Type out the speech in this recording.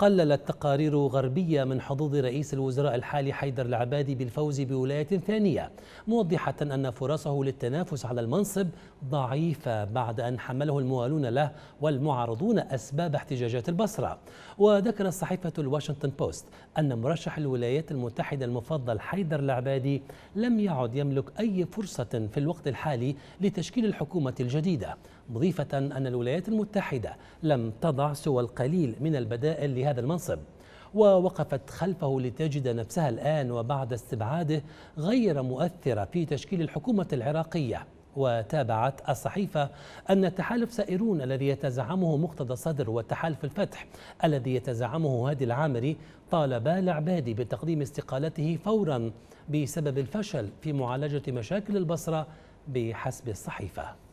قللت تقارير غربية من حظوظ رئيس الوزراء الحالي حيدر العبادي بالفوز بولاية ثانية موضحة أن فرصه للتنافس على المنصب ضعيفة بعد أن حمله الموالون له والمعارضون أسباب احتجاجات البصرة وذكرت صحيفة الواشنطن بوست أن مرشح الولايات المتحدة المفضل حيدر العبادي لم يعد يملك أي فرصة في الوقت الحالي لتشكيل الحكومة الجديدة مضيفة أن الولايات المتحدة لم تضع سوى القليل من البدائل لهذا هذا المنصب ووقفت خلفه لتجد نفسها الآن وبعد استبعاده غير مؤثرة في تشكيل الحكومة العراقية وتابعت الصحيفة أن تحالف سائرون الذي يتزعمه مقتدى الصدر وتحالف الفتح الذي يتزعمه هادي العامري طالبا العبادي بتقديم استقالته فورا بسبب الفشل في معالجة مشاكل البصرة بحسب الصحيفة